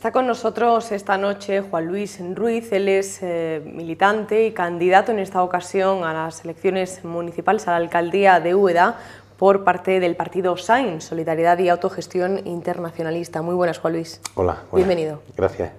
Está con nosotros esta noche Juan Luis Ruiz, él es eh, militante y candidato en esta ocasión a las elecciones municipales a la alcaldía de Ueda por parte del partido SAIN, Solidaridad y Autogestión Internacionalista. Muy buenas, Juan Luis. Hola. Bienvenido. Gracias.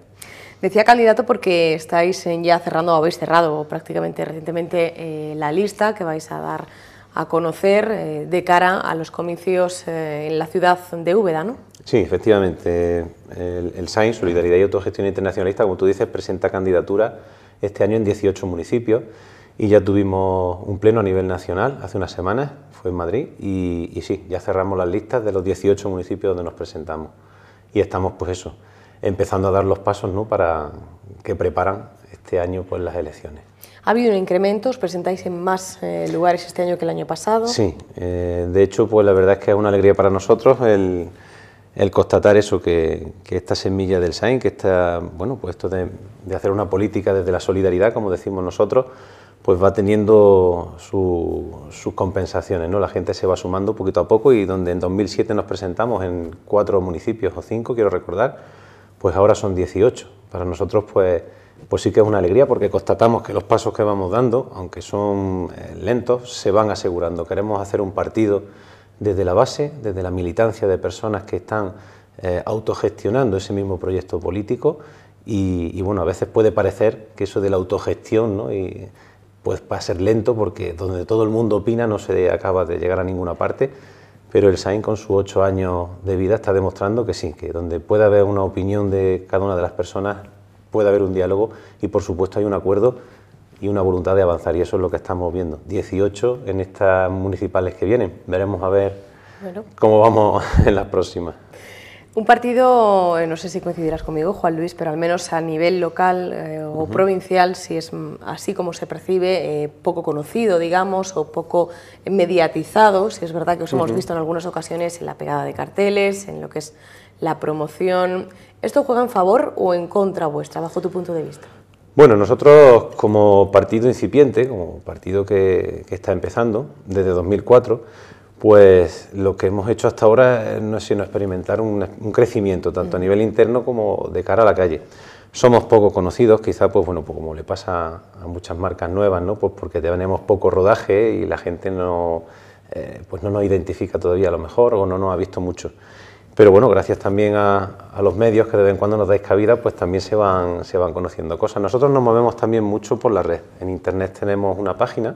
Decía candidato porque estáis ya cerrando, o habéis cerrado prácticamente recientemente eh, la lista que vais a dar a conocer eh, de cara a los comicios eh, en la ciudad de Úbeda, ¿no? Sí, efectivamente. El, SAIN, Solidaridad y Autogestión Internacionalista, como tú dices, presenta candidatura este año en 18 municipios y ya tuvimos un pleno a nivel nacional hace unas semanas, fue en Madrid, y, y sí, ya cerramos las listas de los 18 municipios donde nos presentamos. Y estamos, pues eso, empezando a dar los pasos ¿no? para que preparan este año pues, las elecciones. Ha habido un incremento, os presentáis en más eh, lugares este año que el año pasado. Sí, eh, de hecho, pues la verdad es que es una alegría para nosotros el, constatar eso, que, esta semilla del SAIN, que está, bueno, pues esto de, hacer una política desde la solidaridad, como decimos nosotros, pues va teniendo sus compensaciones, ¿no? La gente se va sumando poquito a poco y donde en 2007 nos presentamos en cuatro municipios o cinco, quiero recordar, pues ahora son 18. Para nosotros, pues pues sí que es una alegría porque constatamos que los pasos que vamos dando, aunque son eh, lentos, se van asegurando. Queremos hacer un partido desde la base, desde la militancia de personas que están eh, autogestionando ese mismo proyecto político y, bueno, a veces puede parecer que eso de la autogestión ¿no? pues va a ser lento porque donde todo el mundo opina no se acaba de llegar a ninguna parte, pero el SAIN con sus ocho años de vida está demostrando que sí, que donde pueda haber una opinión de cada una de las personas puede haber un diálogo y por supuesto hay un acuerdo y una voluntad de avanzar y eso es lo que estamos viendo. 18 en estas municipales que vienen. Veremos a ver cómo vamos en las próximas. Un partido, eh, no sé si coincidirás conmigo, Juan Luis, pero al menos a nivel local eh, o provincial, si es así como se percibe, eh, poco conocido, digamos, o poco mediatizado. Si es verdad que os hemos visto en algunas ocasiones en la pegada de carteles, en lo que es la promoción. ¿Esto juega en favor o en contra vuestra, bajo tu punto de vista? Bueno, nosotros como partido incipiente, como partido que, que está empezando desde 2004, pues lo que hemos hecho hasta ahora eh, no es sino experimentar un, crecimiento tanto a mm. nivel interno como de cara a la calle. Somos poco conocidos, quizá pues bueno, pues, como le pasa a muchas marcas nuevas, ¿no? Pues porque tenemos poco rodaje y la gente no eh, pues no nos identifica todavía a lo mejor o no nos ha visto mucho. Pero bueno, gracias también a, los medios que de vez en cuando nos dais cabida, pues también se van, se van conociendo cosas. Nosotros nos movemos también mucho por la red. En internet tenemos una página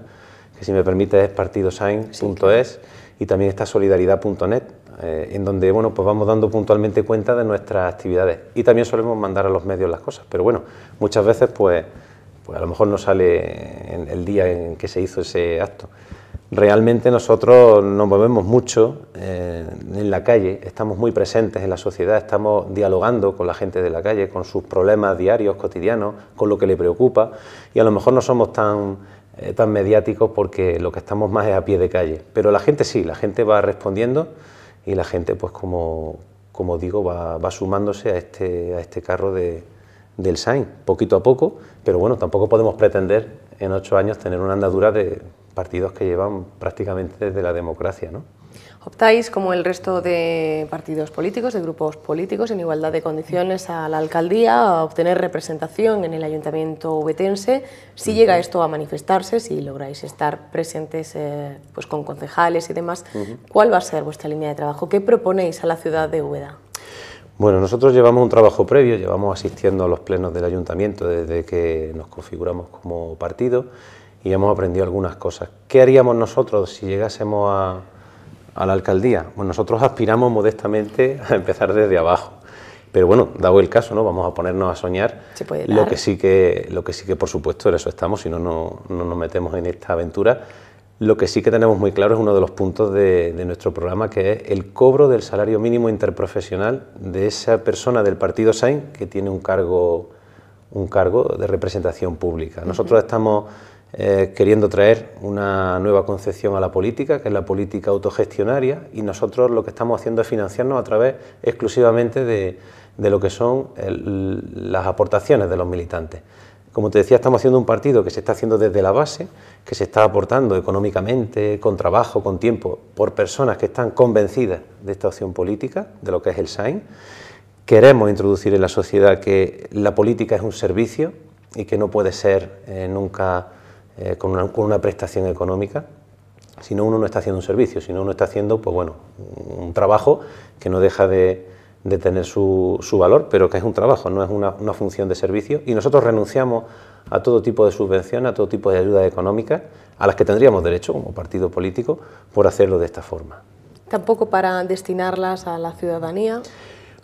que si me permite es partidosign.es y también está solidaridad.net, eh, en donde bueno, pues vamos dando puntualmente cuenta de nuestras actividades. Y también solemos mandar a los medios las cosas, pero bueno, muchas veces pues, pues a lo mejor no sale el día en que se hizo ese acto. Realmente nosotros nos movemos mucho eh, en la calle, estamos muy presentes en la sociedad, estamos dialogando con la gente de la calle, con sus problemas diarios, cotidianos, con lo que le preocupa y a lo mejor no somos tan eh, tan mediáticos porque lo que estamos más es a pie de calle. Pero la gente sí, la gente va respondiendo y la gente, pues como, como digo, va, va sumándose a este, a este carro del sain poquito a poco, pero bueno, tampoco podemos pretender en ocho años tener una andadura de partidos que llevan prácticamente desde la democracia, ¿no? Optáis, como el resto de partidos políticos, de grupos políticos, en igualdad de condiciones a la alcaldía, a obtener representación en el ayuntamiento vetense, si llega esto a manifestarse, si lográis estar presentes eh, pues con concejales y demás, ¿cuál va a ser vuestra línea de trabajo? ¿Qué proponéis a la ciudad de Úbeda? Bueno, nosotros llevamos un trabajo previo, llevamos asistiendo a los plenos del ayuntamiento desde que nos configuramos como partido y hemos aprendido algunas cosas. ¿Qué haríamos nosotros si llegásemos a a la alcaldía? Bueno, nosotros aspiramos modestamente a empezar desde abajo. Pero bueno, dado el caso, ¿no? Vamos a ponernos a soñar. Lo que sí que, lo que sí que por supuesto, en eso estamos, si no, no, nos metemos en esta aventura. Lo que sí que tenemos muy claro es uno de los puntos de, nuestro programa, que es el cobro del salario mínimo interprofesional de esa persona del partido SAIN que tiene un cargo, un cargo de representación pública. Nosotros estamos eh, queriendo traer una nueva concepción a la política, que es la política autogestionaria, y nosotros lo que estamos haciendo es financiarnos a través exclusivamente de, lo que son las aportaciones de los militantes. Como te decía, estamos haciendo un partido que se está haciendo desde la base, que se está aportando económicamente, con trabajo, con tiempo, por personas que están convencidas de esta opción política, de lo que es el SAIN. Queremos introducir en la sociedad que la política es un servicio y que no puede ser eh, nunca eh, con, una, prestación económica, si no uno no está haciendo un servicio, sino uno está haciendo, pues bueno, un trabajo que no deja de, tener su, valor, pero que es un trabajo, no es una, una, función de servicio. Y nosotros renunciamos a todo tipo de subvención, a todo tipo de ayuda económica, a las que tendríamos derecho como partido político por hacerlo de esta forma. Tampoco para destinarlas a la ciudadanía.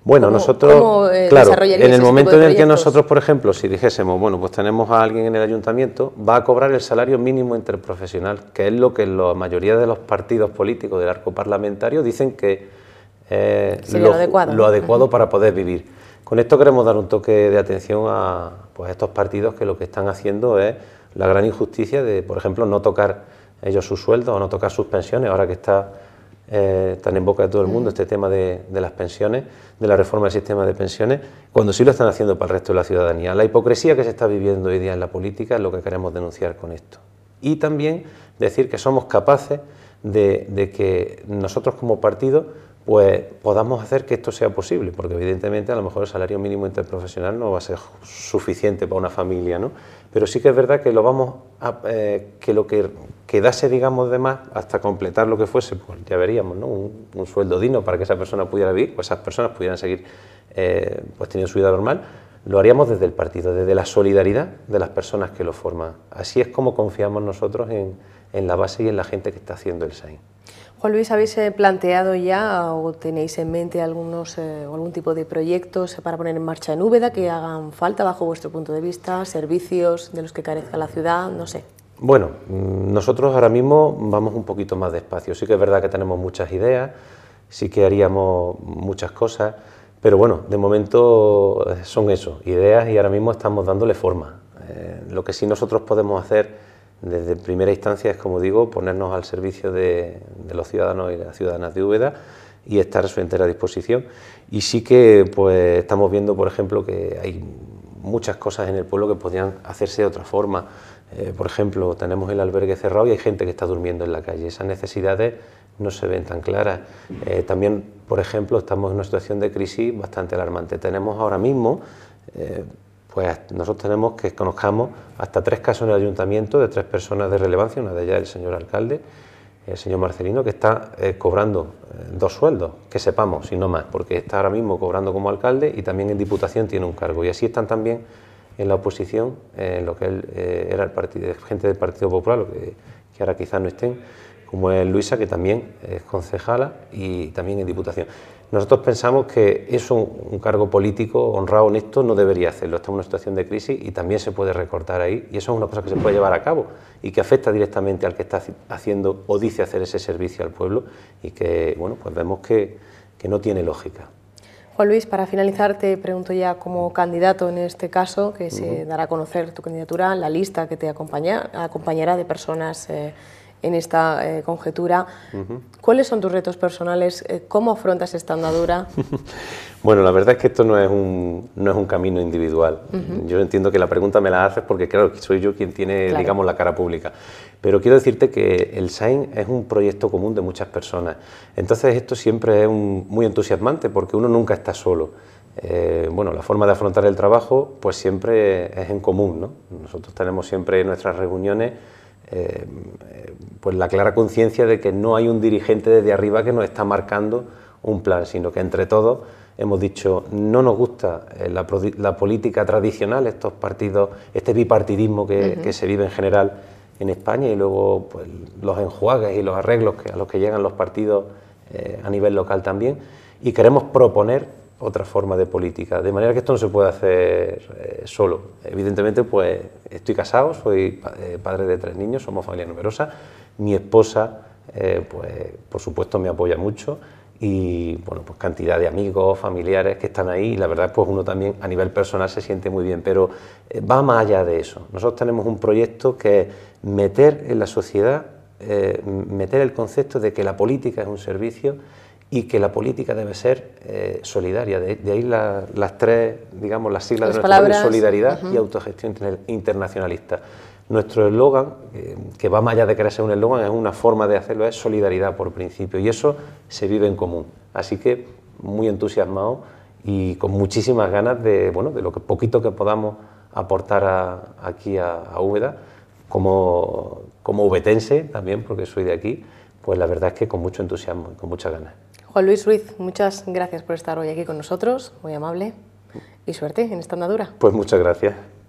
Bueno, nosotros, eh, claro, en el momento en el que nosotros, por ejemplo, si dijésemos, bueno, pues tenemos a alguien en el ayuntamiento, va a cobrar el salario mínimo interprofesional, que es lo que la mayoría de los partidos políticos del arco parlamentario dicen que es eh, lo, adecuado, para poder vivir. Con esto queremos dar un toque de atención a pues, estos partidos que lo que están haciendo es la gran injusticia de, por ejemplo, no tocar ellos sus sueldos o no tocar sus pensiones, ahora que está eh, ...están tan en boca de todo el mundo, mm. este tema de, las pensiones, de la reforma del sistema de pensiones, cuando sí lo están haciendo para el resto de la ciudadanía. La hipocresía que se está viviendo hoy día en la política es lo que queremos denunciar con esto. Y también decir que somos capaces de que nosotros como partido pues podamos hacer que esto sea posible, porque evidentemente a lo mejor el salario mínimo interprofesional no va a ser suficiente para una familia, ¿no? Pero sí que es verdad que lo vamos eh, que lo que quedase, digamos, de más, hasta completar lo que fuese, pues ya veríamos, ¿no? Un, sueldo digno para que esa persona pudiera vivir, pues esas personas pudieran seguir eh, pues teniendo su vida normal, lo haríamos desde el partido, desde la solidaridad de las personas que lo forman. Así es como confiamos nosotros en, en la base y en la gente que está haciendo el SAIN. Juan Luis, ¿habéis eh, planteado ya o tenéis en mente algunos, eh, algún tipo de proyectos eh, para poner en marcha en Úbeda que hagan falta bajo vuestro punto de vista, servicios de los que carezca la ciudad, no sé? Bueno, mm, nosotros ahora mismo vamos un poquito más despacio. Sí que es verdad que tenemos muchas ideas, sí que haríamos muchas cosas, pero bueno, de momento son eso, ideas y ahora mismo estamos dándole forma. lo que sí nosotros podemos hacer desde primera instancia es, como digo, ponernos al servicio de, los ciudadanos y las ciudadanas de Úbeda y estar a su entera disposición. Y sí que pues, estamos viendo, por ejemplo, que hay muchas cosas en el pueblo que podrían hacerse de otra forma. Eh, por ejemplo, tenemos el albergue cerrado y hay gente que está durmiendo en la calle. Esas necesidades no se ven tan claras. Eh, también, por ejemplo, estamos en una situación de crisis bastante alarmante. Tenemos ahora mismo eh, pues nosotros tenemos que conozcamos hasta tres casos en el ayuntamiento de tres personas de relevancia, una de ellas el señor alcalde, el señor Marcelino, que está eh, cobrando eh, dos sueldos, que sepamos, si no más, porque está ahora mismo cobrando como alcalde y también en diputación tiene un cargo. Y así están también en la oposición, en eh, lo que él, era el partido, gente del Partido Popular, que, que ahora quizás no estén como es Luisa, que también es concejala y también en Diputación. Nosotros pensamos que eso, un cargo político honrado, honesto, no debería hacerlo. Estamos en una situación de crisis y también se puede recortar ahí. Y eso es una cosa que se puede llevar a cabo y que afecta directamente al que está haciendo o dice hacer ese servicio al pueblo y que, bueno, pues vemos que, no tiene lógica. Juan Luis, para finalizar te pregunto ya como candidato en este caso, que se dará a conocer tu candidatura, la lista que te acompañará de personas... Eh, en esta eh, conjetura. ¿Cuáles son tus retos personales? Eh, ¿Cómo afrontas esta andadura? bueno, la verdad es que esto no es un, no es un camino individual. Yo entiendo que la pregunta me la haces porque, claro, soy yo quien tiene, digamos, la cara pública. Pero quiero decirte que el SAIN es un proyecto común de muchas personas. Entonces, esto siempre es muy entusiasmante porque uno nunca está solo. Eh, bueno, la forma de afrontar el trabajo pues siempre es en común, ¿no? Nosotros tenemos siempre nuestras reuniones eh, pues la clara conciencia de que no hay un dirigente desde arriba que nos está marcando un plan, sino que entre todos hemos dicho no nos gusta eh, la, política tradicional, estos partidos, este bipartidismo que, se vive en general en España y luego pues, los enjuagues y los arreglos que, a los que llegan los partidos eh, a nivel local también. Y queremos proponer otra forma de política. De manera que esto no se puede hacer eh, solo. Evidentemente, pues estoy casado, soy eh, padre de tres niños, somos familia numerosa. Mi esposa, eh, pues por supuesto, me apoya mucho. Y bueno, pues cantidad de amigos, familiares que están ahí. la verdad, pues uno también a nivel personal se siente muy bien. Pero va más allá de eso. Nosotros tenemos un proyecto que es meter en la sociedad, meter el concepto de que la política es un servicio y que la política debe ser eh, solidaria. De, ahí las tres, digamos, las siglas de nuestra solidaridad y autogestión internacionalista. Nuestro eslogan, eh, que va más allá de querer ser un eslogan, es una forma de hacerlo, es solidaridad por principio, y eso se vive en común. Así que muy entusiasmado y con muchísimas ganas de, bueno, de lo que, poquito que podamos aportar aquí a, a Úbeda, como, como ubetense e también, porque soy de aquí, pues la verdad es que con mucho entusiasmo y con muchas ganas. Juan Luis Ruiz, muchas gracias por estar hoy aquí con nosotros, muy amable, y suerte en esta andadura. Pues muchas gracias.